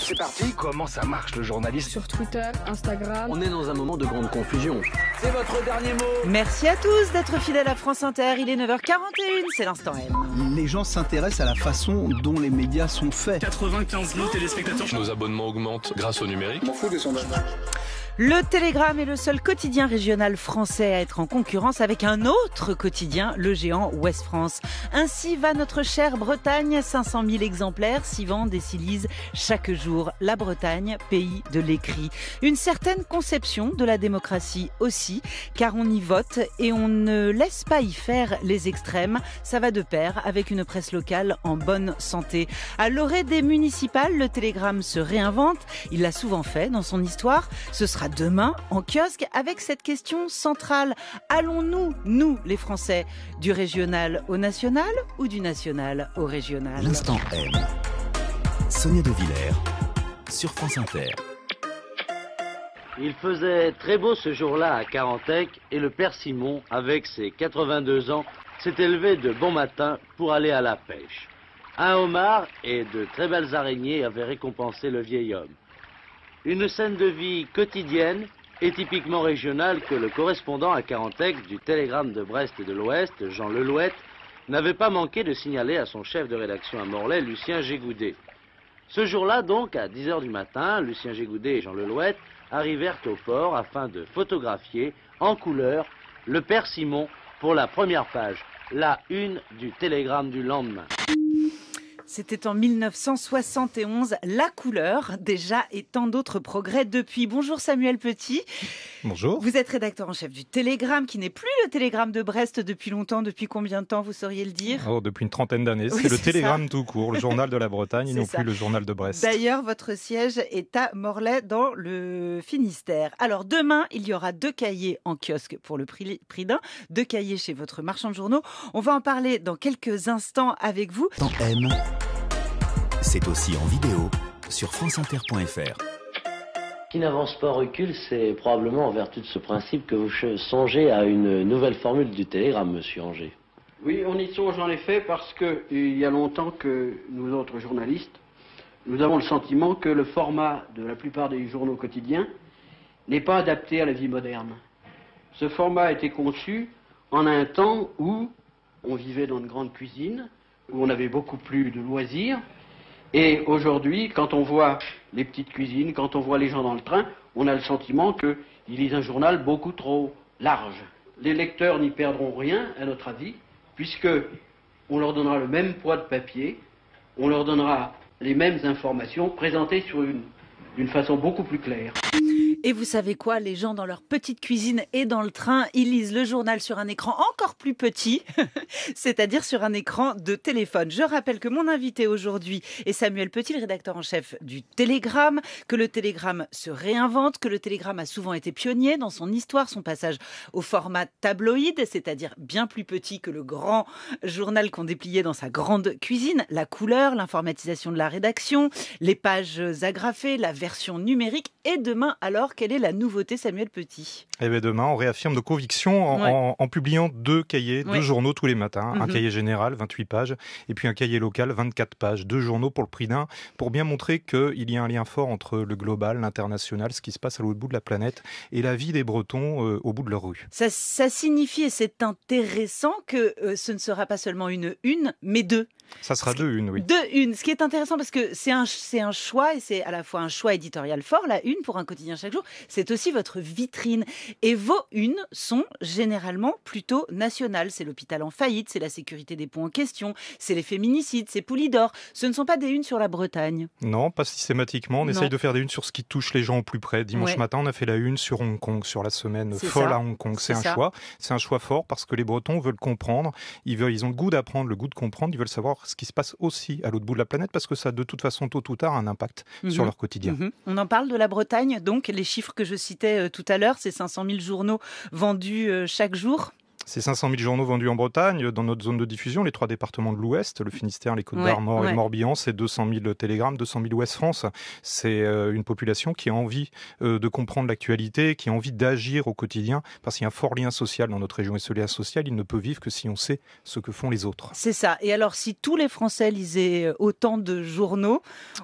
c'est parti. Comment ça marche le journaliste Sur Twitter, Instagram. On est dans un moment de grande confusion. C'est votre dernier mot. Merci à tous d'être fidèles à France Inter. Il est 9h41, c'est l'instant M. Les gens s'intéressent à la façon dont les médias sont faits. 95 000 téléspectateurs. Nos abonnements augmentent grâce au numérique. M'en fous des sondages. Le Télégramme est le seul quotidien régional français à être en concurrence avec un autre quotidien, le géant Ouest France. Ainsi va notre chère Bretagne, 500 000 exemplaires s'y vendent et s'y lisent chaque jour. La Bretagne, pays de l'écrit. Une certaine conception de la démocratie aussi, car on y vote et on ne laisse pas y faire les extrêmes. Ça va de pair avec une presse locale en bonne santé. À l'orée des municipales, le Télégramme se réinvente. Il l'a souvent fait dans son histoire. Ce sera demain en kiosque avec cette question centrale. Allons-nous, nous les Français, du régional au national ou du national au régional L'instant M. Sonia de sur France Inter. Il faisait très beau ce jour-là à Carantec et le père Simon, avec ses 82 ans, s'est élevé de bon matin pour aller à la pêche. Un homard et de très belles araignées avaient récompensé le vieil homme une scène de vie quotidienne et typiquement régionale que le correspondant à Carentex du Télégramme de Brest et de l'Ouest, Jean Lelouette, n'avait pas manqué de signaler à son chef de rédaction à Morlaix, Lucien Gégoudet. Ce jour-là, donc, à 10 heures du matin, Lucien Gégoudet et Jean Lelouette arrivèrent au port afin de photographier en couleur le père Simon pour la première page, la une du télégramme du lendemain. C'était en 1971, La couleur, déjà, et tant d'autres progrès depuis. Bonjour Samuel Petit. Bonjour. Vous êtes rédacteur en chef du Télégramme, qui n'est plus le Télégramme de Brest depuis longtemps. Depuis combien de temps, vous sauriez le dire oh, Depuis une trentaine d'années. c'est le Télégramme tout court, le journal de la Bretagne, non plus le journal de Brest. D'ailleurs, votre siège est à Morlaix, dans le Finistère. Alors, demain, il y aura deux cahiers en kiosque pour le prix d'un, deux cahiers chez votre marchand de journaux. On va en parler dans quelques instants avec vous. M. C'est aussi en vidéo sur franceinter.fr. Qui n'avance pas recule, c'est probablement en vertu de ce principe que vous songez à une nouvelle formule du télégramme, monsieur Angers. Oui, on y songe en effet parce que il y a longtemps que nous autres journalistes, nous avons le sentiment que le format de la plupart des journaux quotidiens n'est pas adapté à la vie moderne. Ce format a été conçu en un temps où on vivait dans une grandes cuisines, où on avait beaucoup plus de loisirs, et aujourd'hui, quand on voit les petites cuisines, quand on voit les gens dans le train, on a le sentiment qu'ils lisent un journal beaucoup trop large. Les lecteurs n'y perdront rien, à notre avis, puisque on leur donnera le même poids de papier, on leur donnera les mêmes informations présentées sur une, d'une façon beaucoup plus claire. Et vous savez quoi, les gens dans leur petite cuisine et dans le train, ils lisent le journal sur un écran encore plus petit, c'est-à-dire sur un écran de téléphone. Je rappelle que mon invité aujourd'hui est Samuel Petit, le rédacteur en chef du Télégramme, que le Télégramme se réinvente, que le Télégramme a souvent été pionnier dans son histoire, son passage au format tabloïd, c'est-à-dire bien plus petit que le grand journal qu'on dépliait dans sa grande cuisine, la couleur, l'informatisation de la rédaction, les pages agrafées, la version numérique et demain alors quelle est la nouveauté, Samuel Petit Eh ben, demain, on réaffirme nos convictions en, publiant deux cahiers, deux journaux tous les matins. Un mhm. cahier général, 28 pages, et puis un cahier local, 24 pages. Deux journaux pour le prix d'un, pour bien montrer qu'il y a un lien fort entre le global, l'international, ce qui se passe à l'autre bout de la planète, et la vie des Bretons euh, au bout de leur rue. Ça, signifie, et c'est intéressant, que euh, ce ne sera pas seulement une une, mais deux. Ça sera deux une oui. Deux une. ce qui est intéressant parce que c'est un, un choix et c'est à la fois un choix éditorial fort, la une pour un quotidien chaque jour, c'est aussi votre vitrine. Et vos unes sont généralement plutôt nationales. C'est l'hôpital en faillite, c'est la sécurité des ponts en question, c'est les féminicides, c'est d'Or. Ce ne sont pas des unes sur la Bretagne. Non, pas systématiquement. On essaye de faire des unes sur ce qui touche les gens au plus près. Dimanche matin, on a fait la une sur Hong Kong, sur la semaine folle à Hong Kong. C'est un choix. C'est un choix fort parce que les Bretons veulent comprendre. Ils, veulent, ils ont le goût d'apprendre, le goût de comprendre. Ils veulent savoir ce qui se passe aussi à l'autre bout de la planète parce que ça a de toute façon tôt ou tard un impact mhm. sur leur quotidien. Mhm. On en parle de la Bretagne, donc les chiffres que je citais euh, tout à l'heure, Ces 500 000 journaux vendus euh, chaque jour. C'est 500 000 journaux vendus en Bretagne, dans notre zone de diffusion, les trois départements de l'Ouest, le Finistère, les Côtes-d'Armor et Morbihan, c'est 200 000 télégrammes, 200 000 Ouest France. C'est euh, une population qui a envie euh, de comprendre l'actualité, qui a envie d'agir au quotidien, parce qu'il y a un fort lien social dans notre région. Et ce lien social, il ne peut vivre que si on sait ce que font les autres. C'est ça. Et alors, si tous les Français lisaient euh, autant de journaux,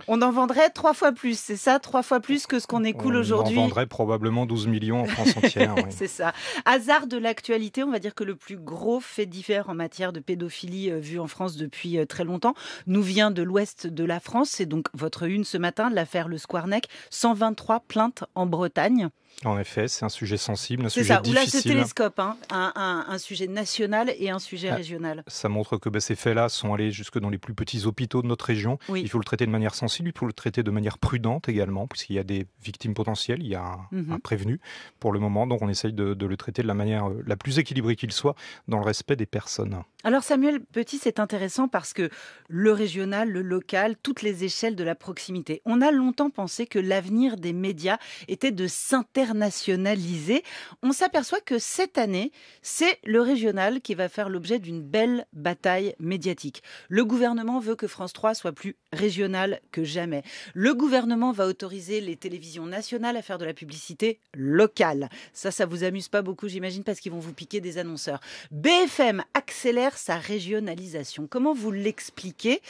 on en vendrait trois fois plus, c'est ça Trois fois plus que ce qu'on écoule aujourd'hui On en vendrait probablement 12 millions en France entière. C'est ça. Hasard de l'actualité, on va dire que le plus gros fait divers en matière de pédophilie euh, vu en France depuis euh, très longtemps nous vient de l'ouest de la France. C'est donc votre une ce matin, l'affaire Le Squarnec, 123 plaintes en Bretagne. En effet, c'est un sujet sensible, un sujet difficile. C'est ça, là ce télescope, hein. un, sujet national et un sujet ah, régional. Ça montre que bah, ces faits-là sont allés jusque dans les plus petits hôpitaux de notre région. Il faut le traiter de manière sensible, il faut le traiter de manière prudente également, puisqu'il y a des victimes potentielles, il y a un, mhm. prévenu pour le moment, donc on essaye de, de, le traiter de la manière euh, la plus équilibrée qu'il soit, dans le respect des personnes. Alors Samuel Petit, c'est intéressant parce que le régional, le local, toutes les échelles de la proximité, on a longtemps pensé que l'avenir des médias était de synthèse internationalisé. On s'aperçoit que cette année, c'est le régional qui va faire l'objet d'une belle bataille médiatique. Le gouvernement veut que France 3 soit plus régional que jamais. Le gouvernement va autoriser les télévisions nationales à faire de la publicité locale. Ça, ça vous amuse pas beaucoup, j'imagine, parce qu'ils vont vous piquer des annonceurs. BFM accélère sa régionalisation. Comment vous l'expliquez,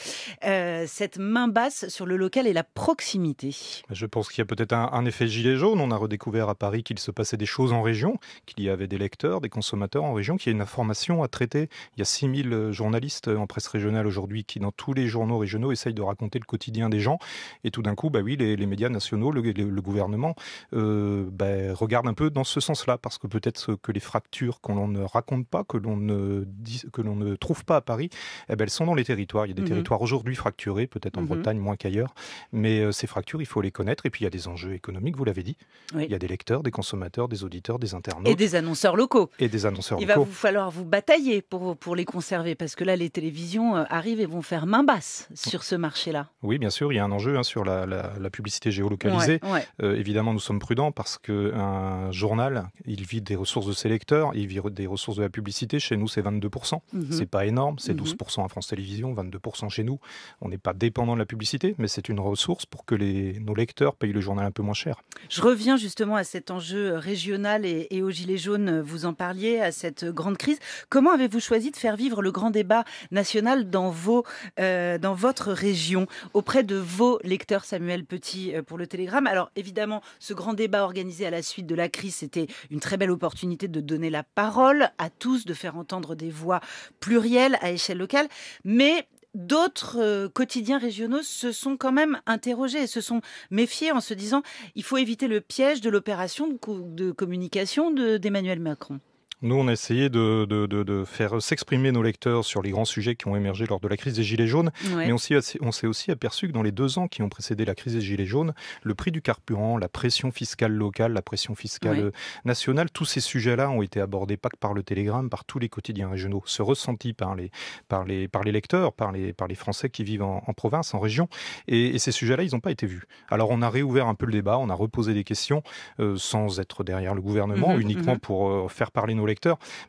euh, cette main basse sur le local et la proximité Je pense qu'il y a peut-être un, un effet gilet jaune. On a redécouvert à Paris qu'il se passait des choses en région, qu'il y avait des lecteurs, des consommateurs en région, qu'il y a une information à traiter. Il y a 6000 euh, journalistes euh, en presse régionale aujourd'hui qui, dans tous les journaux régionaux, essayent de raconter le quotidien des gens. Et tout d'un coup, bah oui, les, médias nationaux, le, gouvernement, euh, bah, regardent un peu dans ce sens-là, parce que peut-être que les fractures qu'on ne raconte pas, que l'on ne, que l'on ne trouve pas à Paris, eh ben, elles sont dans les territoires. Il y a des mhm. territoires aujourd'hui fracturés, peut-être en mhm. Bretagne moins qu'ailleurs, mais euh, ces fractures, il faut les connaître. Et puis il y a des enjeux économiques, vous l'avez dit. Il y a des lecteurs, des consommateurs, des auditeurs, des internautes. Et des annonceurs locaux. Et des annonceurs Il locaux. Il va falloir vous batailler pour, pour les conserver, parce que là, les télévisions euh, arrivent et vont faire main basse sur ce marché-là. Oui, bien sûr, il y a un enjeu hein, sur la, la, publicité géolocalisée. Euh, évidemment, nous sommes prudents parce qu'un journal, il vit des ressources de ses lecteurs, il vit des ressources de la publicité. Chez nous, c'est 22%. Ce mhm. C'est pas énorme, c'est 12% mhm. à France Télévisions, 22% chez nous. On n'est pas dépendant de la publicité, mais c'est une ressource pour que les, nos lecteurs payent le journal un peu moins cher. Je reviens justement à cet enjeu régional et, au aux Gilets jaunes, vous en parliez, à cette grande crise. Comment avez-vous choisi de faire vivre le grand débat national dans, vos, euh, dans votre région, auprès de vos lecteurs, Samuel Petit, euh, pour le Télégramme Alors évidemment, ce grand débat organisé à la suite de la crise, c'était une très belle opportunité de donner la parole à tous, de faire entendre des voix plurielles à échelle locale. Mais d'autres euh, quotidiens régionaux se sont quand même interrogés et se sont méfiés en se disant il faut éviter le piège de l'opération de, de communication d'Emmanuel Macron. Nous, on a essayé de, faire s'exprimer nos lecteurs sur les grands sujets qui ont émergé lors de la crise des Gilets jaunes, mais on s'est aussi, aperçu que dans les deux ans qui ont précédé la crise des Gilets jaunes, le prix du carburant, la pression fiscale locale, la pression fiscale nationale, tous ces sujets-là ont été abordés pas que par le Télégramme, par tous les quotidiens régionaux, se ressenti par les, par par les lecteurs, par les, par les Français qui vivent en, province, en région, et, ces sujets-là, ils n'ont pas été vus. Alors on a réouvert un peu le débat, on a reposé des questions euh, sans être derrière le gouvernement, mhm, uniquement mhm. pour euh, faire parler nos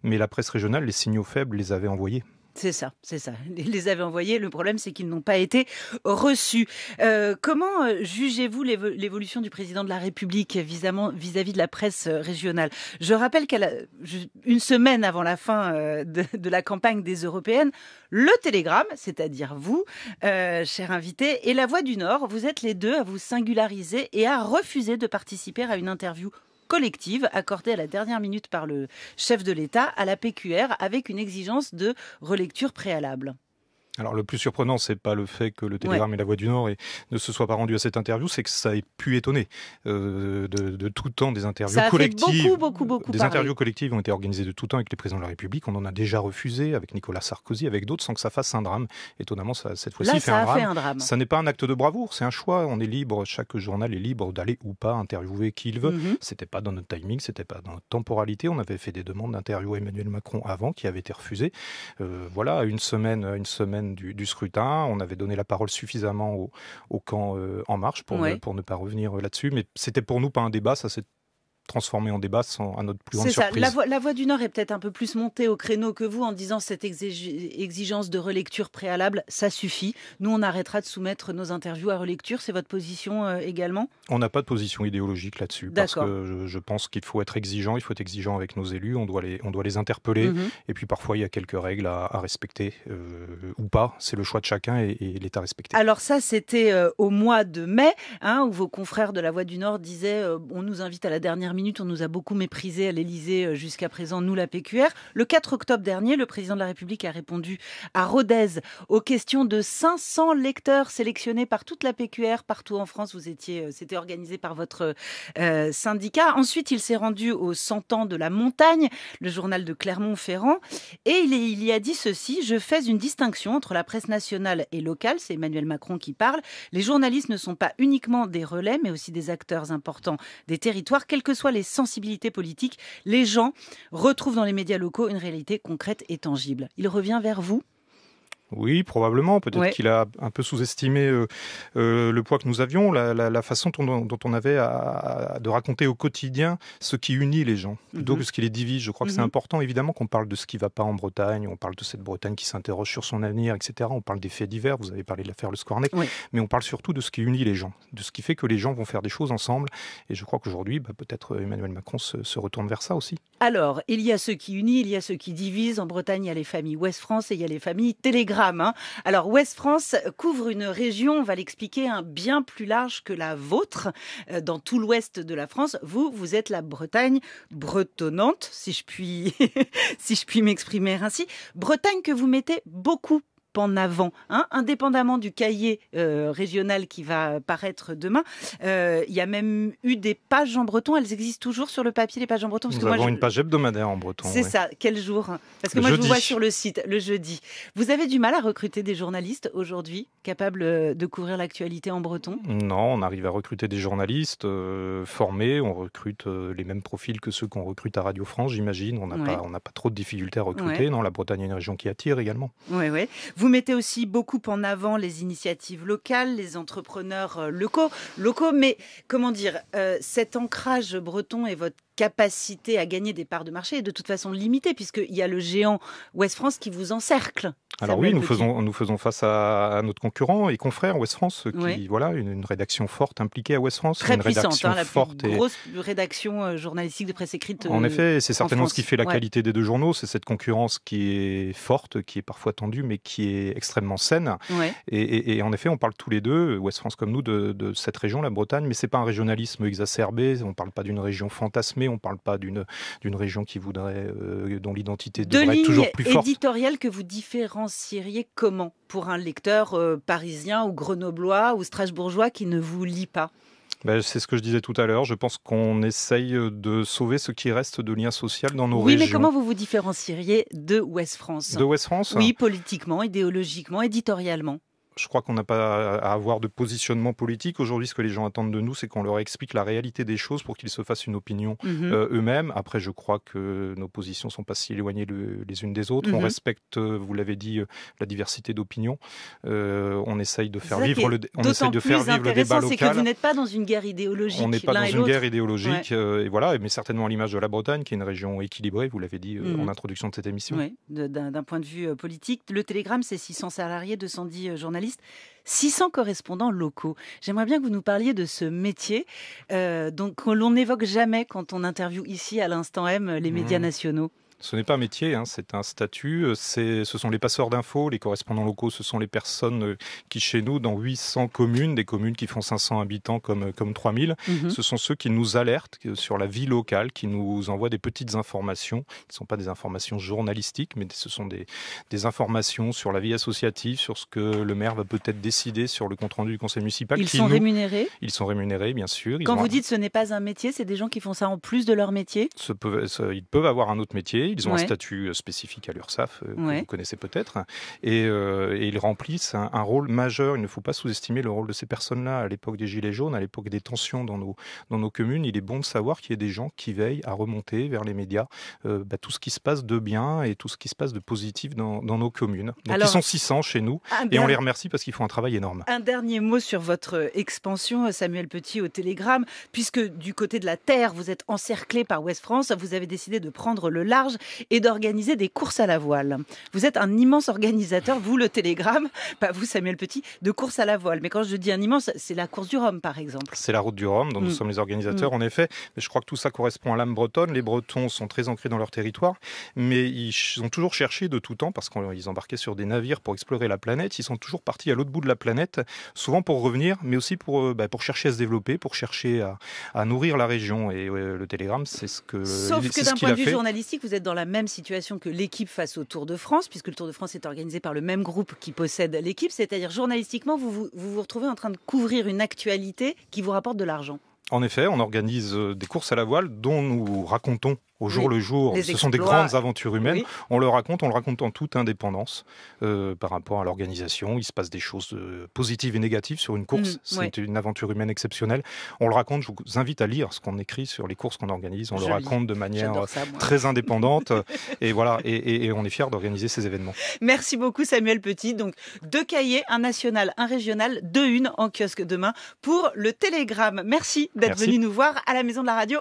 mais la presse régionale, les signaux faibles, les avait envoyés. C'est ça, c'est ça. Ils les avaient envoyés. Le problème, c'est qu'ils n'ont pas été reçus. Euh, comment euh, jugez-vous l'évolution du président de la République vis-à-vis de la presse euh, régionale Je rappelle qu'une semaine avant la fin de, la campagne des Européennes, le Télégramme, c'est-à-dire vous, cher invité, et La Voix du Nord, vous êtes les deux à vous singulariser et à refuser de participer à une interview collective accordée à la dernière minute par le chef de l'État à la PQR avec une exigence de relecture préalable. Alors le plus surprenant, c'est pas le fait que le Télégramme et la Voix du Nord et ne se soient pas rendus à cette interview, c'est que ça ait pu étonner euh, de, tout temps des interviews collectives. beaucoup, Des interviews collectives ont été organisées de tout temps avec les présidents de la République. On en a déjà refusé avec Nicolas Sarkozy, avec d'autres, sans que ça fasse un drame. Étonnamment, ça, cette fois-ci, fait, fait un drame. Ça n'est pas un acte de bravoure, c'est un choix. On est libre, chaque journal est libre d'aller ou pas interviewer qui il veut. Ce mhm. n'était C'était pas dans notre timing, c'était pas dans notre temporalité. On avait fait des demandes d'interview Emmanuel Macron avant, qui avaient été refusées. Euh, voilà, une semaine, une semaine du, scrutin. On avait donné la parole suffisamment au, camp euh, En Marche pour, pour ne pas revenir euh, là-dessus. Mais c'était pour nous pas un débat, ça c'est transformé en débat sans, à notre plus grande surprise. La voix, la voix du Nord est peut-être un peu plus montée au créneau que vous en disant cette exigence de relecture préalable, ça suffit. Nous, on arrêtera de soumettre nos interviews à relecture. C'est votre position euh, également On n'a pas de position idéologique là-dessus parce que je, pense qu'il faut être exigeant. Il faut être exigeant avec nos élus. On doit les, on doit les interpeller. Mhm. Et puis parfois, il y a quelques règles à, respecter euh, ou pas. C'est le choix de chacun et, l'État il est à respecter. Alors ça, c'était euh, au mois de mai hein, où vos confrères de la Voix du Nord disaient on nous invite à la dernière on nous a beaucoup méprisé à l'Elysée euh, jusqu'à présent, nous la PQR. Le 4 octobre dernier, le président de la République a répondu à Rodez aux questions de 500 lecteurs sélectionnés par toute la PQR partout en France. Vous étiez, euh, c'était organisé par votre euh, syndicat. Ensuite, il s'est rendu au Cent ans de la montagne, le journal de Clermont-Ferrand, et il, y a dit ceci je fais une distinction entre la presse nationale et locale. C'est Emmanuel Macron qui parle. Les journalistes ne sont pas uniquement des relais, mais aussi des acteurs importants des territoires, quel que soit les sensibilités politiques, les gens retrouvent dans les médias locaux une réalité concrète et tangible. Il revient vers vous oui, probablement. Peut-être qu'il a un peu sous-estimé euh, euh, le poids que nous avions, la, façon dont, on avait de raconter au quotidien ce qui unit les gens, plutôt mhm. que ce qui les divise. Je crois que c'est mhm. important, évidemment, qu'on parle de ce qui ne va pas en Bretagne, on parle de cette Bretagne qui s'interroge sur son avenir, etc. On parle des faits divers, vous avez parlé de l'affaire Le Scornet, mais on parle surtout de ce qui unit les gens, de ce qui fait que les gens vont faire des choses ensemble. Et je crois qu'aujourd'hui, bah, peut-être Emmanuel Macron se retourne vers ça aussi. Alors, il y a ceux qui unissent, il y a ceux qui divisent. En Bretagne, il y a les familles Ouest-France et il y a les familles Télégramme. Hein. Alors, Ouest-France couvre une région, on va l'expliquer, hein, bien plus large que la vôtre, euh, dans tout l'ouest de la France. Vous, vous êtes la Bretagne bretonnante, si je puis, si je puis m'exprimer ainsi. Bretagne que vous mettez beaucoup en avant, hein. indépendamment du cahier euh, régional qui va paraître demain. Euh, il y a même eu des pages en breton. Elles existent toujours sur le papier, les pages en breton. nous avons une page hebdomadaire en breton. C'est ça. Quel jour Parce que moi, je vous vois sur le site le jeudi. Vous avez du mal à recruter des journalistes aujourd'hui capables euh, de couvrir l'actualité en breton Non, on arrive à recruter des journalistes formés. On recrute les mêmes profils que ceux qu'on recrute à Radio France, j'imagine. On n'a pas, pas trop de difficultés à recruter. Non, la Bretagne est une région qui attire également. Oui, oui. Vous mettez aussi beaucoup en avant les initiatives locales, les entrepreneurs euh, locaux, mais comment dire, euh, cet ancrage breton et votre capacité à gagner des parts de marché est de toute façon limitée, puisqu'il y a le géant Ouest France qui vous encercle. Alors oui, nous faisons, nous faisons face à, notre concurrent et confrère West France, qui voilà une, rédaction forte impliquée à West France, très une puissante, rédaction hein, la plus grosse rédaction euh, journalistique de presse écrite. En euh, effet, c'est certainement ce qui fait la qualité des deux journaux, c'est cette concurrence qui est forte, qui est parfois tendue, mais qui est extrêmement saine. Et, en effet, on parle tous les deux, West France comme nous, de, cette région, la Bretagne, mais c'est pas un régionalisme exacerbé. On ne parle pas d'une région fantasmée, on ne parle pas d'une d'une région qui voudrait euh, dont l'identité devrait être toujours plus forte. Deux lignes que vous différenciez différencieriez comment pour un lecteur euh, parisien ou grenoblois ou strasbourgeois qui ne vous lit pas ben, c'est ce que je disais tout à l'heure. Je pense qu'on essaye de sauver ce qui reste de lien social dans nos régions. Oui, mais comment vous vous différencieriez de West France De West France Oui, politiquement, idéologiquement, éditorialement je crois qu'on n'a pas à avoir de positionnement politique. Aujourd'hui, ce que les gens attendent de nous, c'est qu'on leur explique la réalité des choses pour qu'ils se fassent une opinion mhm. euh, eux-mêmes. Après, je crois que nos positions sont pas si éloignées les unes des autres. On mhm. respecte, euh, vous l'avez dit, euh, la diversité d'opinions. on essaye de faire vivre le, on essaye de faire vivre le débat local. C'est que vous n'êtes pas dans une guerre idéologique. On n'est pas dans une guerre idéologique. et voilà, mais certainement à l'image de la Bretagne, qui est une région équilibrée. Vous l'avez dit mhm. en introduction de cette émission. Oui, d'un point de vue politique, le Télégramme, c'est 600 salariés, 210 journalistes 600 correspondants locaux. J'aimerais bien que vous nous parliez de ce métier euh, que l'on n'évoque jamais quand on interviewe ici à l'instant M les médias nationaux. Ce n'est pas un métier, hein, c'est un statut. Euh, ce sont les passeurs d'infos, les correspondants locaux, ce sont les personnes euh, qui, chez nous, dans 800 communes, des communes qui font 500 habitants comme, euh, comme 3000, mhm. ce sont ceux qui nous alertent sur la vie locale, qui nous envoient des petites informations, qui ne sont pas des informations journalistiques, mais ce sont des, des informations sur la vie associative, sur ce que le maire va peut-être décider sur le compte-rendu du conseil municipal. Ils sont rémunérés Ils sont rémunérés, bien sûr. Quand vous dites ce n'est pas un métier, c'est des gens qui font ça en plus de leur métier Ils peuvent avoir un autre métier ils ont un statut euh, spécifique à l'URSSAF, euh, que vous connaissez peut-être. Et, euh, ils remplissent un, rôle majeur. Il ne faut pas sous-estimer le rôle de ces personnes-là. À l'époque des Gilets jaunes, à l'époque des tensions dans nos, dans nos communes, il est bon de savoir qu'il y a des gens qui veillent à remonter vers les médias bah, tout ce qui se passe de bien et tout ce qui se passe de positif dans, dans nos communes. Donc ils sont 600 chez nous et on les remercie parce qu'ils font un travail énorme. Un dernier mot sur votre expansion, Samuel Petit, au Télégramme, puisque du côté de la Terre, vous êtes encerclé par Ouest France, vous avez décidé de prendre le large et d'organiser des courses à la voile. Vous êtes un immense organisateur, vous le Télégramme, pas vous Samuel Petit, de courses à la voile. Mais quand je dis un immense, c'est la course du Rhum par exemple. C'est la route du Rhum dont nous mm. sommes les organisateurs mm. en effet. Mais je crois que tout ça correspond à l'âme bretonne. Les Bretons sont très ancrés dans leur territoire, mais ils ont toujours cherché de tout temps, parce qu'ils embarquaient sur des navires pour explorer la planète, ils sont toujours partis à l'autre bout de la planète, souvent pour revenir, mais aussi pour, euh, bah, pour chercher à se développer, pour chercher à, nourrir la région. Et le Télégramme, c'est ce que... Sauf que d'un point de vue journalistique, vous êtes dans dans la même situation que l'équipe face au Tour de France, puisque le Tour de France est organisé par le même groupe qui possède l'équipe, c'est-à-dire journalistiquement, vous vous, vous vous retrouvez en train de couvrir une actualité qui vous rapporte de l'argent. En effet, on organise euh, des courses à la voile dont nous racontons au jour le jour. Ce sont des grandes aventures humaines. On le raconte, on le raconte en toute indépendance euh, par rapport à l'organisation. Il se passe des choses euh, positives et négatives sur une course. Mm, C'est une aventure humaine exceptionnelle. On le raconte. Je vous invite à lire ce qu'on écrit sur les courses qu'on organise. On le raconte de manière euh, très indépendante. et voilà. on est fier d'organiser ces événements. Merci beaucoup Samuel Petit. Donc deux cahiers, un national, un régional, deux une en kiosque demain pour le Télégramme. Merci d'être venu nous voir à la Maison de la Radio.